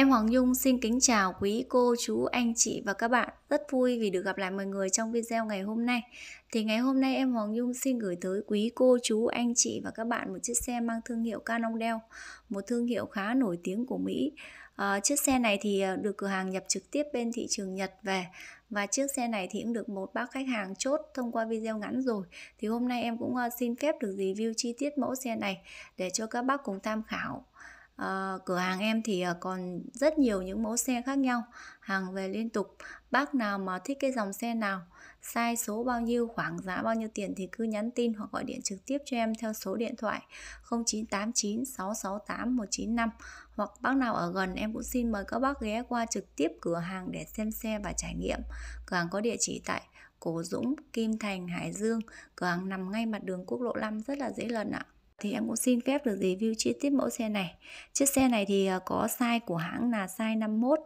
Em Hoàng Dung xin kính chào quý cô, chú, anh chị và các bạn. Rất vui vì được gặp lại mọi người trong video ngày hôm nay. Thì ngày hôm nay em Hoàng Dung xin gửi tới quý cô, chú, anh chị và các bạn một chiếc xe mang thương hiệu Canon Dell, một thương hiệu khá nổi tiếng của Mỹ. À, chiếc xe này thì à, được cửa hàng nhập trực tiếp bên thị trường Nhật về và chiếc xe này thì cũng được một bác khách hàng chốt thông qua video ngắn rồi thì hôm nay em cũng à, xin phép được review chi tiết mẫu xe này để cho các bác cùng tham khảo à, cửa hàng em thì ờ, còn rất nhiều những mẫu xe khác nhau hàng về liên tục bác nào mà thích cái dòng xe nào size số bao nhiêu khoảng giá bao nhiêu tiền thì cứ nhắn tin hoặc gọi điện trực tiếp cho em theo số điện thoại 0989 668 195 hoặc bác nào ở gần em cũng xin mời các bác ghé qua trực tiếp cửa hàng để xem xe và trải nghiệm cửa hàng có địa chỉ tại Cổ Dũng, Kim Thành, Hải Dương Cửa hàng nằm ngay mặt đường quốc lộ 5 rất là dễ lần ạ thì em cũng xin phép được review chi tiết mẫu xe này chiếc xe này thì à, có size của hãng là size 51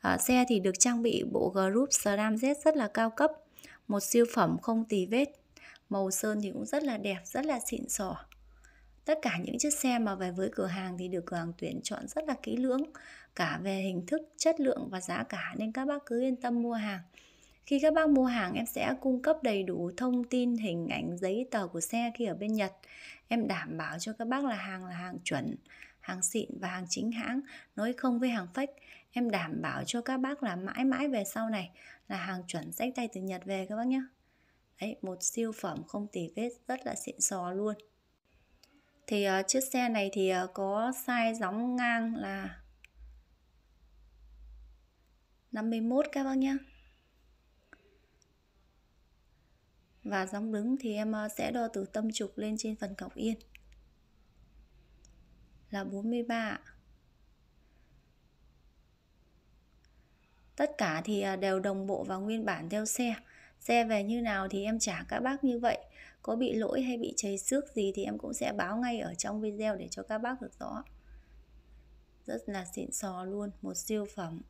à, xe thì được trang bị bộ group SRAM Z rất là cao cấp một siêu phẩm không tì vết màu sơn thì cũng rất là đẹp rất là xịn sò tất cả những chiếc xe mà về với cửa hàng thì được cửa hàng tuyển chọn rất là kỹ lưỡng cả về hình thức chất lượng và giá cả nên các bác cứ yên tâm mua hàng khi các bác mua hàng em sẽ cung cấp đầy đủ thông tin, hình ảnh, giấy tờ của xe khi ở bên Nhật. Em đảm bảo cho các bác là hàng là hàng chuẩn, hàng xịn và hàng chính hãng, nói không với hàng fake. Em đảm bảo cho các bác là mãi mãi về sau này là hàng chuẩn sách tay từ Nhật về các bác nhé. Đấy, một siêu phẩm không tì vết rất là xịn sò luôn. Thì uh, chiếc xe này thì uh, có size gióng ngang là 51 các bác nhé. và dòng đứng thì em ờ, sẽ đo từ tâm trục lên trên phần cọc yên là 43 tất cả thì ờ, đều đồng bộ và nguyên bản theo xe xe về như nào thì em trả các bác như vậy có bị lỗi hay bị chảy xước gì thì em cũng sẽ báo ngay ở trong video để cho các bác được rõ rất là xịn sò luôn một siêu phẩm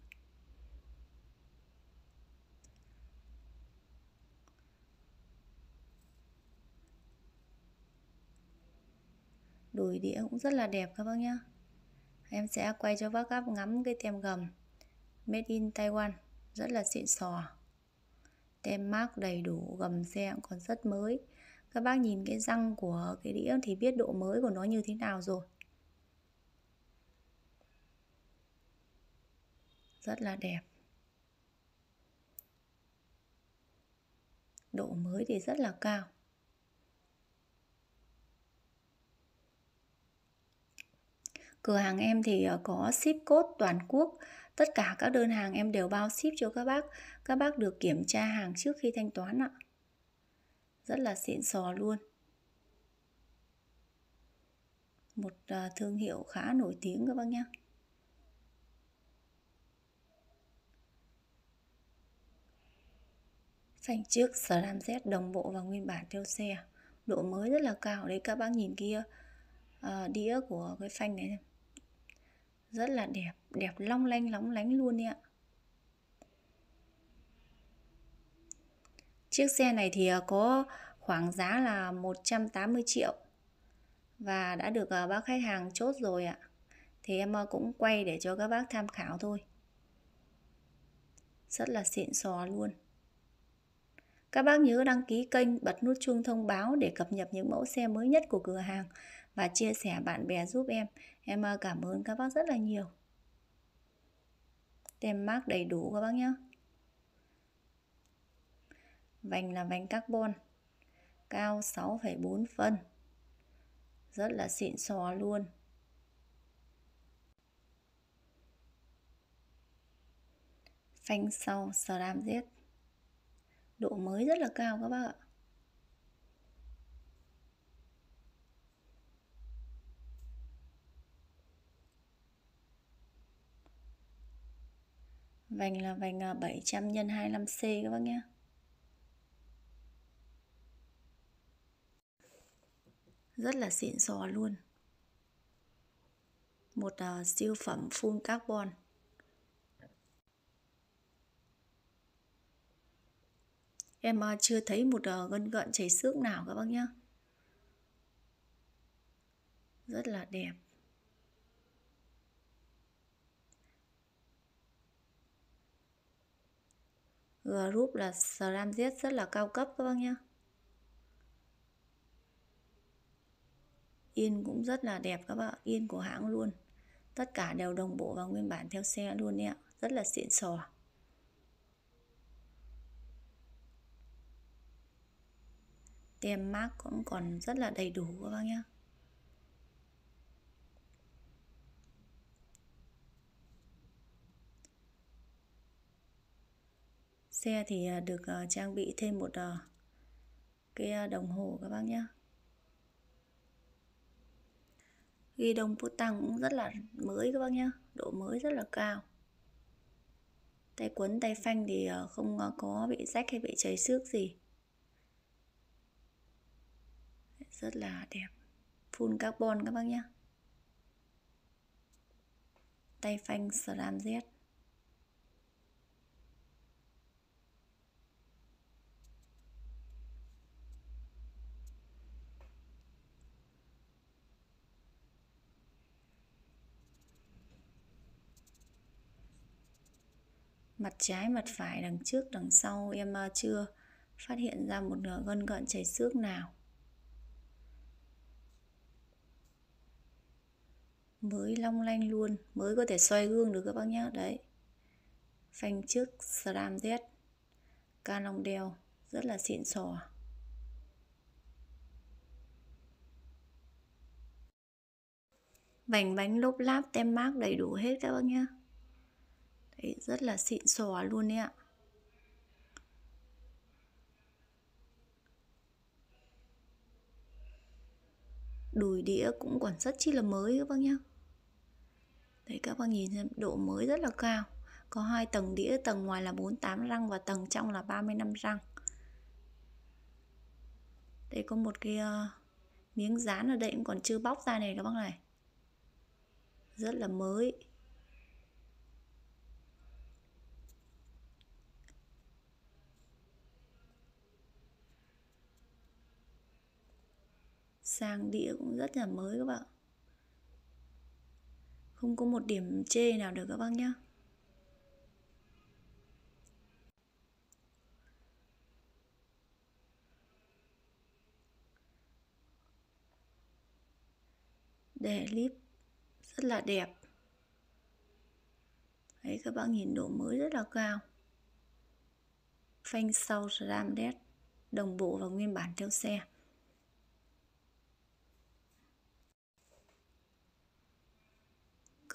đùi đĩa cũng rất là đẹp các bác nhá em sẽ quay cho bác các ngắm cái tem gầm made in Taiwan rất là xịn sò tem mark đầy đủ gầm xe cũng còn rất mới các bác nhìn cái răng của cái đĩa thì biết độ mới của nó như thế nào rồi rất là đẹp độ mới thì rất là cao cửa hàng em thì ờ, có ship code toàn quốc tất cả các đơn hàng em đều bao ship cho các bác các bác được kiểm tra hàng trước khi thanh toán ạ rất là xịn sò luôn một ờ, thương hiệu khá nổi tiếng các bác nhé phanh trước SRAM Z đồng bộ và nguyên bản theo xe độ mới rất là cao đấy các bác nhìn kia à, đĩa của cái phanh này rất là đẹp đẹp long lanh lóng lánh luôn ạ chiếc xe này thì à, có khoảng giá là 180 triệu và đã được à, bác khách hàng chốt rồi ạ thì em à, cũng quay để cho các bác tham khảo thôi rất là xịn sò luôn các bác nhớ đăng ký kênh, bật nút chuông thông báo để cập nhật những mẫu xe mới nhất của cửa hàng và chia sẻ bạn bè giúp em em ờ, cảm ơn các bác rất là nhiều tem mác đầy đủ các bác nhé vành là vành carbon cao 6,4 phân rất là xịn sò luôn phanh sau slam z độ mới rất là cao các bác ạ vành là vành 700 x 25C các bác nhé rất là xịn sò luôn một uh, siêu phẩm full carbon em uh, chưa thấy một uh, à, gân gợn chảy xước nào các bác nhé rất là đẹp group là SRAMZ rất là cao cấp các bác nhé in cũng rất là đẹp các bạn in của hãng luôn tất cả đều đồng bộ và nguyên bản theo xe luôn đấy rất là xịn sò tem mác cũng còn rất là đầy đủ các bác nhé xe thì à, được à, trang bị thêm một à, cái đồng hồ các bác nhé ghi đồng bút tăng cũng rất là mới các bác nhé độ mới rất là cao tay quấn tay phanh thì không có bị rách hay bị cháy xước gì rất là đẹp full carbon các bác nhé tay phanh SRAM Z mặt trái mặt phải đằng trước đằng sau em chưa phát hiện ra một gân gợn chảy xước nào mới long lanh luôn mới có thể xoay gương được các bác nhá đấy phanh trước slam z ca long đeo rất là xịn sò bánh bánh lốp láp tem mát đầy đủ hết các bác nhé Đấy, rất là xịn xò luôn đấy ạ đùi đĩa cũng còn rất chi là mới các bác nhá đấy các bác nhìn xem độ mới rất là cao có hai tầng đĩa tầng ngoài là 48 răng và tầng trong là 35 răng đây có một cái uh, miếng dán ở đây cũng còn chưa bóc ra này các bác này rất là mới sang đĩa cũng rất là mới các bạn không có một điểm chê nào được các bác nhá. để clip rất là đẹp đấy các bạn nhìn độ mới rất là cao phanh sau ram đét đồng bộ và nguyên bản theo xe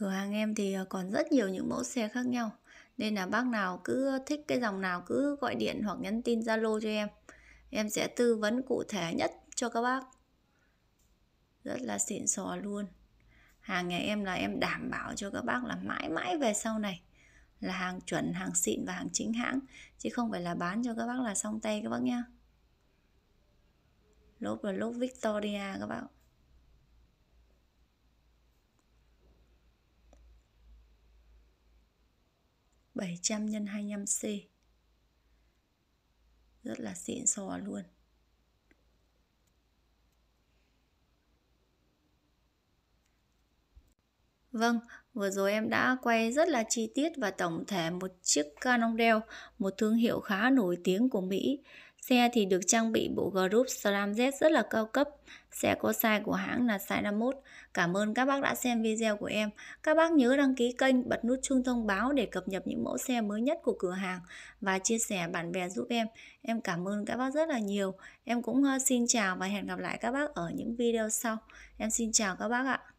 cửa hàng em thì ờ, còn rất nhiều những mẫu xe khác nhau nên là bác nào cứ thích cái dòng nào cứ gọi điện hoặc nhắn tin zalo cho em em sẽ tư vấn cụ thể nhất cho các bác rất là xịn sò luôn hàng nhà em là em đảm bảo cho các bác là mãi mãi về sau này là hàng chuẩn hàng xịn và hàng chính hãng chứ không phải là bán cho các bác là xong tay các bác nhá lốp là lốp Victoria các bạn 700 x 25C rất là xịn sò luôn Vâng, vừa rồi em đã quay rất là chi tiết và tổng thể một chiếc Cannondale, một thương hiệu khá nổi tiếng của Mỹ. Xe thì được trang bị bộ group SRAM Z rất là cao cấp. Xe có size của hãng là size 51. Cảm ơn các bác đã xem video của em. Các bác nhớ đăng ký kênh, bật nút chuông thông báo để cập nhật những mẫu xe mới nhất của cửa hàng và chia sẻ bạn bè giúp em. Em cảm ơn các bác rất là nhiều. Em cũng ờ, xin chào và hẹn gặp lại các bác ở những video sau. Em xin chào các bác ạ.